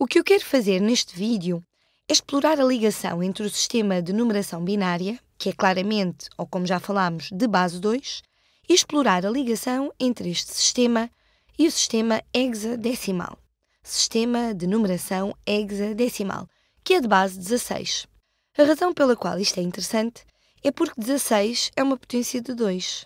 O que eu quero fazer neste vídeo é explorar a ligação entre o sistema de numeração binária, que é claramente, ou como já falámos, de base 2, e explorar a ligação entre este sistema e o sistema hexadecimal, sistema de numeração hexadecimal, que é de base 16. A razão pela qual isto é interessante é porque 16 é uma potência de 2.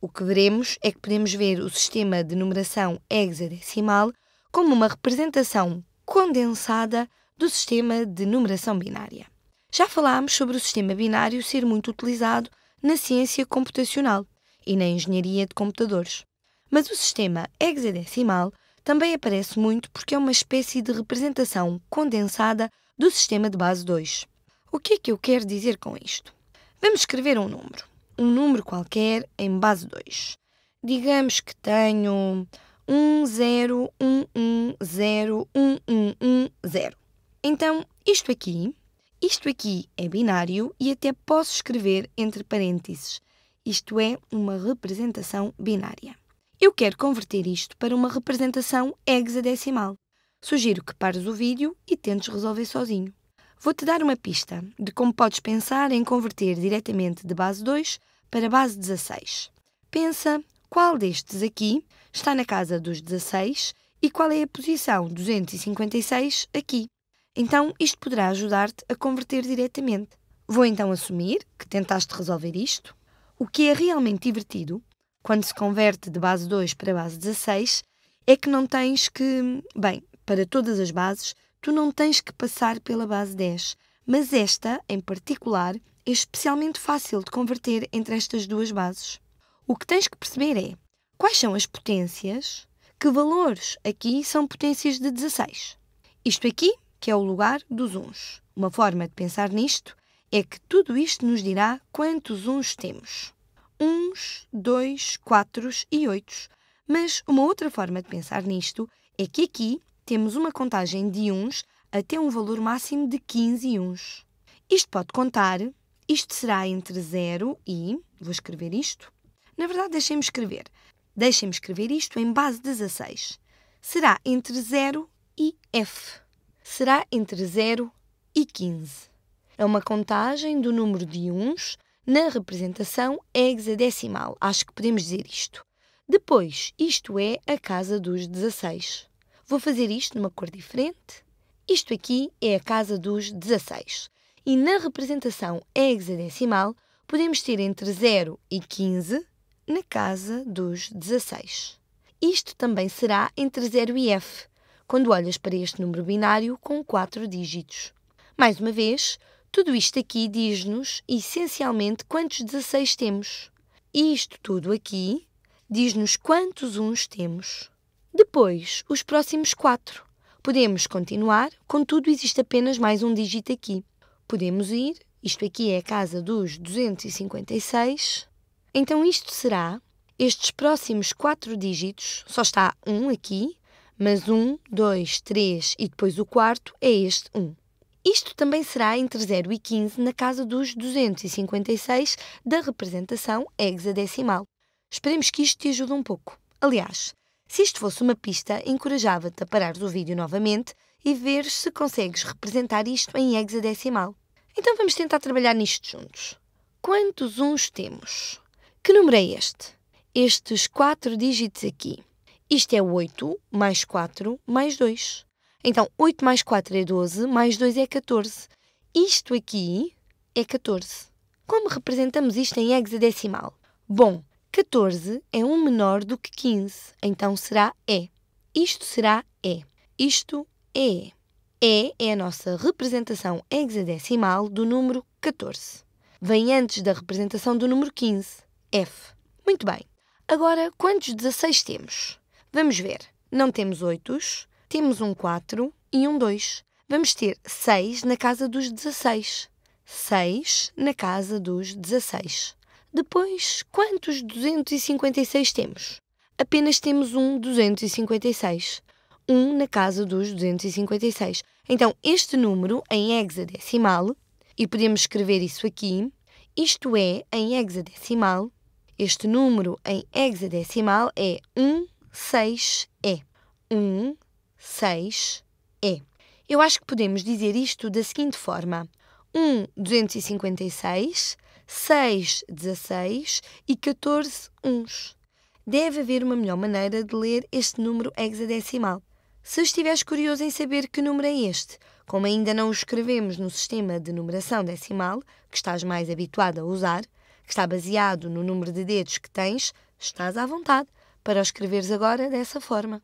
O que veremos é que podemos ver o sistema de numeração hexadecimal como uma representação condensada do sistema de numeração binária. Já falámos sobre o sistema binário ser muito utilizado na ciência computacional e na engenharia de computadores. Mas o sistema hexadecimal também aparece muito porque é uma espécie de representação condensada do sistema de base 2. O que é que eu quero dizer com isto? Vamos escrever um número, um número qualquer em base 2. Digamos que tenho um zero um um zero um um um zero. Então, isto aqui, isto aqui é binário e até posso escrever entre parênteses. Isto é uma representação binária. Eu quero converter isto para uma representação hexadecimal. Sugiro que pares o vídeo e tentes resolver sozinho. Vou-te dar uma pista de como podes pensar em converter diretamente de base 2 para base 16. Pensa qual destes aqui está na casa dos 16 e qual é a posição 256 aqui? Então, isto poderá ajudar-te a converter diretamente. Vou então assumir que tentaste resolver isto. O que é realmente divertido, quando se converte de base 2 para base 16, é que não tens que. Bem, para todas as bases, tu não tens que passar pela base 10, mas esta, em particular, é especialmente fácil de converter entre estas duas bases. O que tens que perceber é quais são as potências, que valores aqui são potências de 16. Isto aqui, que é o lugar dos uns. Uma forma de pensar nisto é que tudo isto nos dirá quantos uns temos. Uns, dois, quatro e oito. Mas uma outra forma de pensar nisto é que aqui temos uma contagem de uns até um valor máximo de 15 uns. Isto pode contar, isto será entre 0 e, vou escrever isto, na verdade, deixem-me escrever. Deixem-me escrever isto em base 16. Será entre 0 e F. Será entre 0 e 15. É uma contagem do número de uns na representação hexadecimal. Acho que podemos dizer isto. Depois, isto é a casa dos 16. Vou fazer isto numa cor diferente. Isto aqui é a casa dos 16. E na representação hexadecimal, podemos ter entre 0 e 15 na casa dos 16. Isto também será entre 0 e F, quando olhas para este número binário com 4 dígitos. Mais uma vez, tudo isto aqui diz-nos essencialmente quantos 16 temos. E isto tudo aqui diz-nos quantos uns temos. Depois, os próximos 4. Podemos continuar, contudo existe apenas mais um dígito aqui. Podemos ir, isto aqui é a casa dos 256, então isto será estes próximos quatro dígitos, só está um aqui, mas um, dois, três e depois o quarto é este um. Isto também será entre 0 e 15 na casa dos 256 da representação hexadecimal. Esperemos que isto te ajude um pouco. Aliás, se isto fosse uma pista, encorajava-te a parares o vídeo novamente e ver se consegues representar isto em hexadecimal. Então vamos tentar trabalhar nisto juntos. Quantos uns temos? Que número é este? Estes quatro dígitos aqui. Isto é 8 mais 4 mais 2. Então, 8 mais 4 é 12, mais 2 é 14. Isto aqui é 14. Como representamos isto em hexadecimal? Bom, 14 é um menor do que 15, então será E. Isto será E. Isto é E. E é a nossa representação hexadecimal do número 14. Vem antes da representação do número 15. F. Muito bem. Agora, quantos 16 temos? Vamos ver. Não temos 8, temos um 4 e um 2. Vamos ter 6 na casa dos 16. 6 na casa dos 16. Depois, quantos 256 temos? Apenas temos um 256. 1 um na casa dos 256. Então, este número em hexadecimal, e podemos escrever isso aqui, isto é, em hexadecimal, este número em hexadecimal é 16E. 16E. Eu acho que podemos dizer isto da seguinte forma: 1, 256, 6, 16 e 14 uns. Deve haver uma melhor maneira de ler este número hexadecimal. Se estiveres curioso em saber que número é este, como ainda não o escrevemos no sistema de numeração decimal, que estás mais habituado a usar, que está baseado no número de dedos que tens, estás à vontade para o escreveres agora dessa forma.